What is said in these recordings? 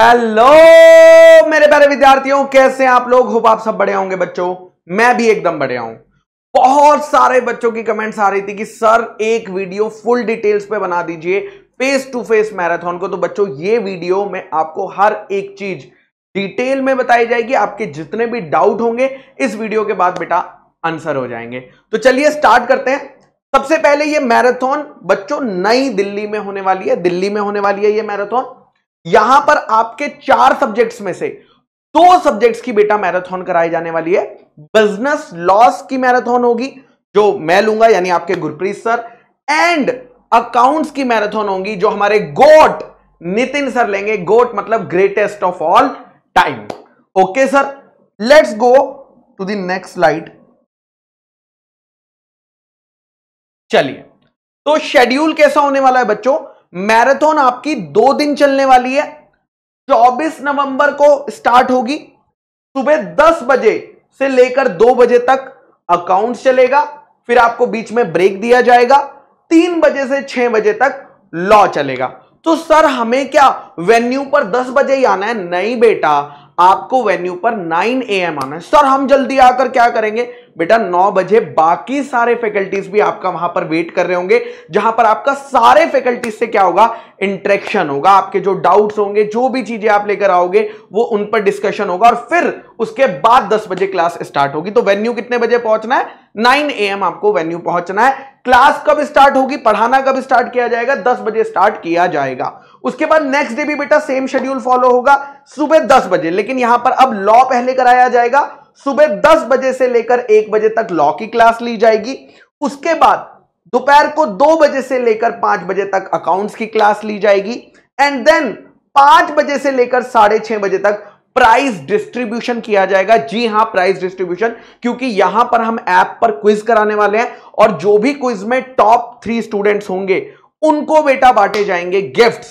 hello मेरे प्यारे विद्यार्थियों कैसे आप लोग होप आप सब बढ़िया होंगे बच्चों मैं भी एकदम बढ़िया हूं बहुत सारे बच्चों की कमेंट्स आ रही थी कि सर एक वीडियो फुल डिटेल्स पे बना दीजिए फेस टू फेस मैराथन को तो बच्चों ये वीडियो में आपको हर एक चीज डिटेल में बताई जाएगी आपके जितने भी डाउट होंगे इस वीडियो के बाद बेटा आंसर हो जाएंगे तो चलिए स्टार्ट करते हैं सबसे पहले ये मैराथन बच्चों नई दिल्ली में होने वाली है दिल्ली में होने वाली है ये मैराथन यहां पर आपके चार सब्जेक्ट्स में से दो सब्जेक्ट्स की बेटा मैराथन कराई जाने वाली है बिजनेस लॉस की मैराथन होगी जो मैं लूंगा यानी आपके गुरप्रीत सर एंड अकाउंट्स की मैराथन होगी जो हमारे गोट नितिन सर लेंगे गोट मतलब greatest of all time okay sir let's go to the next slide चलिए तो शेड्यूल कैसा होने वाला है बच्चों मैराथन आपकी दो दिन चलने वाली है 24 नवंबर को स्टार्ट होगी सुबह 10 बजे से लेकर 2 बजे तक अकाउंट चलेगा फिर आपको बीच में ब्रेक दिया जाएगा तीन बजे से छह बजे तक लॉ चलेगा तो सर हमें क्या वेन्यू पर 10 बजे ही आना है नहीं बेटा आपको वेन्यू पर 9 ए एम आना है सर हम जल्दी आकर क्या करेंगे बेटा नौ बजे बाकी सारे फैकल्टीज भी आपका वहां पर वेट कर रहे होंगे जहां पर आपका सारे फैकल्टीज से क्या होगा इंट्रेक्शन होगा आपके जो डाउट्स होंगे जो भी चीजें आप लेकर आओगे वो उन पर डिस्कशन होगा और फिर उसके बाद दस बजे क्लास स्टार्ट होगी तो वेन्यू कितने बजे पहुंचना है 9 एम आपको वेन्यू पहुंचना है क्लास कब स्टार्ट होगी पढ़ाना कब स्टार्ट किया जाएगा दस बजे स्टार्ट किया जाएगा उसके बाद नेक्स्ट डे भी बेटा सेम शेड्यूल फॉलो होगा सुबह दस बजे लेकिन यहां पर अब लॉ पहले कराया जाएगा सुबह दस बजे से लेकर एक बजे तक लॉ की क्लास ली जाएगी उसके बाद दोपहर को दो बजे से लेकर पांच बजे तक अकाउंट्स की क्लास ली जाएगी एंड देन पांच बजे से लेकर साढ़े छह बजे तक प्राइस डिस्ट्रीब्यूशन किया जाएगा जी हां प्राइस डिस्ट्रीब्यूशन क्योंकि यहां पर हम ऐप पर क्विज कराने वाले हैं और जो भी क्विज में टॉप थ्री स्टूडेंट्स होंगे उनको बेटा बांटे जाएंगे गिफ्ट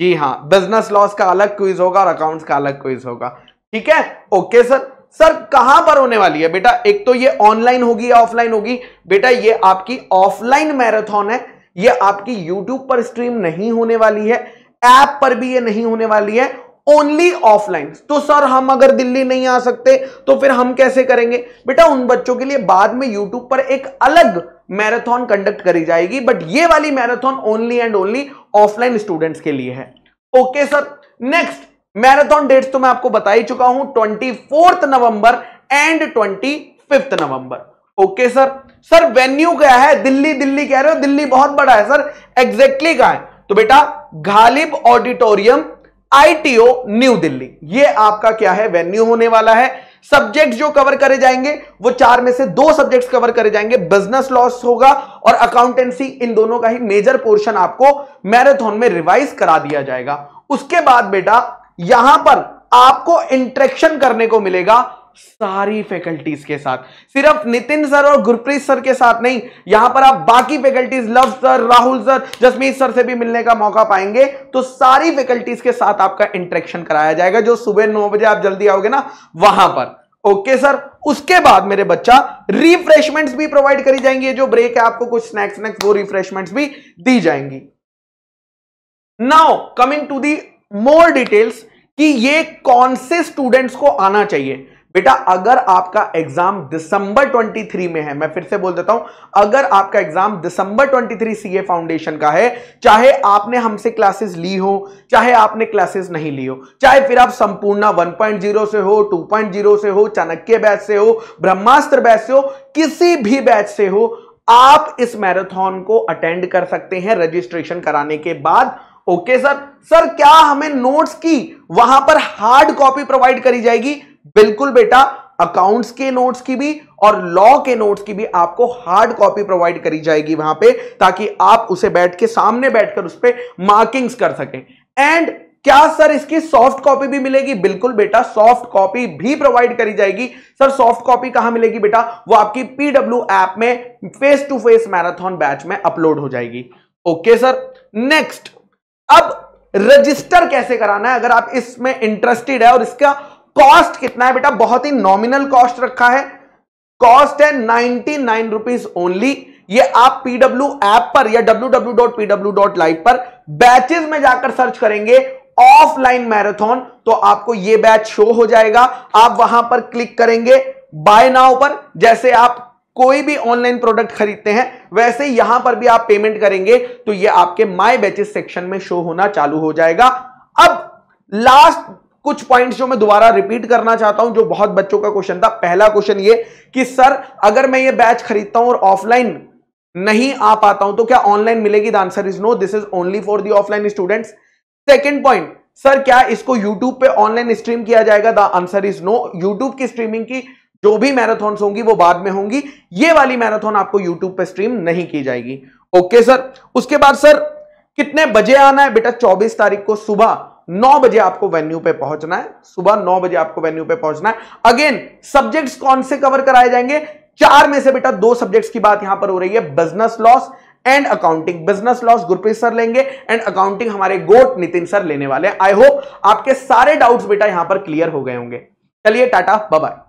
जी हां बिजनेस लॉस का अलग क्विज होगा और अकाउंट्स का अलग क्विज होगा ठीक है ओके सर सर कहां पर होने वाली है बेटा एक तो ये ऑनलाइन होगी या ऑफलाइन होगी बेटा ये आपकी ऑफलाइन मैराथन है ये आपकी यूट्यूब पर स्ट्रीम नहीं होने वाली है ऐप पर भी ये नहीं होने वाली है ओनली ऑफलाइन तो सर हम अगर दिल्ली नहीं आ सकते तो फिर हम कैसे करेंगे बेटा उन बच्चों के लिए बाद में यूट्यूब पर एक अलग मैराथन कंडक्ट करी जाएगी बट ये वाली marathon only and only offline students के लिए है okay sir next marathon dates तो मैं आपको बता ही चुका हूं twenty fourth November and twenty fifth November okay sir sir venue क्या है दिल्ली दिल्ली कह रहे हो दिल्ली बहुत बड़ा है सर एग्जैक्टली exactly कहा है तो बेटा Ghalib auditorium ITO New Delhi ये आपका क्या है वेन्यू होने वाला है सब्जेक्ट जो कवर करे जाएंगे वो चार में से दो सब्जेक्ट्स कवर करे जाएंगे बिजनेस लॉस होगा और अकाउंटेंसी इन दोनों का ही मेजर पोर्शन आपको मैराथन में रिवाइज करा दिया जाएगा उसके बाद बेटा यहां पर आपको इंट्रेक्शन करने को मिलेगा सारी फैकल्टीज के साथ सिर्फ नितिन सर और गुरप्रीत सर के साथ नहीं यहां पर आप बाकी faculties Lav sir Rahul sir Jasmeet sir से भी मिलने का मौका पाएंगे तो सारी फैकल्टीज के साथ आपका इंट्रेक्शन कराया जाएगा जो सुबह नौ बजे आप जल्दी आओगे ना वहां पर ओके okay, सर उसके बाद मेरे बच्चा रिफ्रेशमेंट्स भी प्रोवाइड करी जाएंगी जो ब्रेक है आपको कुछ स्नैक्स स्नैक्स वो रिफ्रेशमेंट्स भी दी जाएंगी now coming to the more details कि ये कौन से स्टूडेंट्स को आना चाहिए बेटा अगर आपका एग्जाम दिसंबर 23 में है मैं फिर से बोल देता हूं अगर आपका एग्जाम दिसंबर 23 सीए फाउंडेशन का है चाहे आपने हमसे क्लासेस ली हो चाहे आपने क्लासेस नहीं ली हो चाहे फिर आप संपूर्णा 1.0 से हो 2.0 से हो चाणक्य बैच से हो ब्रह्मास्त्र बैच से हो किसी भी बैच से हो आप इस मैराथन को अटेंड कर सकते हैं रजिस्ट्रेशन कराने के बाद ओके सर सर क्या हमें नोट्स की वहां पर हार्ड कॉपी प्रोवाइड करी जाएगी बिल्कुल बेटा अकाउंट्स के नोट्स की भी और लॉ के नोट्स की भी आपको हार्ड कॉपी प्रोवाइड करी जाएगी वहां पे ताकि आप उसे बैठ के सामने बैठकर उस पर मार्किंग्स कर सकें एंड क्या सर इसकी सॉफ्ट कॉपी भी मिलेगी बिल्कुल बेटा सॉफ्ट कॉपी भी प्रोवाइड करी जाएगी सर सॉफ्ट कॉपी कहां मिलेगी बेटा वो आपकी पीडब्ल्यू ऐप में face to face marathon batch में अपलोड हो जाएगी ओके सर नेक्स्ट अब रजिस्टर कैसे कराना है अगर आप इसमें इंटरेस्टेड है और इसका कॉस्ट कितना है बेटा बहुत ही नॉमिनल कॉस्ट रखा है कॉस्ट है नाइनटी नाइन रुपीज ओनली ये आप पीडब्ल्यू ऐप पर या www.pw.live पर बैचेस में जाकर सर्च करेंगे ऑफलाइन मैराथन तो आपको ये बैच शो हो जाएगा आप वहां पर क्लिक करेंगे बाय नाउ पर जैसे आप कोई भी ऑनलाइन प्रोडक्ट खरीदते हैं वैसे यहां पर भी आप पेमेंट करेंगे तो ये आपके माई बैचेस सेक्शन में शो होना चालू हो जाएगा अब लास्ट कुछ पॉइंट्स जो मैं दोबारा रिपीट करना चाहता हूं जो बहुत बच्चों का क्वेश्चन था पहला क्वेश्चन ये कि सर अगर मैं ये बैच खरीदता हूं और ऑफलाइन नहीं आ पाता हूं तो क्या ऑनलाइन मिलेगी the answer is no this is only for the offline students second point sir क्या इसको यूट्यूब पे ऑनलाइन स्ट्रीम किया जाएगा the answer is no YouTube की स्ट्रीमिंग की जो भी मैराथन होंगी वो बाद में होंगी ये वाली मैराथन आपको यूट्यूब पर स्ट्रीम नहीं की जाएगी ओके सर उसके बाद सर कितने बजे आना है बेटा 24 तारीख को सुबह 9 बजे आपको वेन्यू पे पहुंचना है सुबह 9 बजे आपको वेन्यू पे पहुंचना है अगेन सब्जेक्ट्स कौन से कवर कराए जाएंगे चार में से बेटा दो सब्जेक्ट्स की बात यहां पर हो रही है business laws and accounting business laws Gurpreet sir लेंगे एंड अकाउंटिंग हमारे गोट नितिन सर लेने वाले आई होप आपके सारे डाउट्स बेटा यहां पर क्लियर हो गए होंगे चलिए टाटा बाय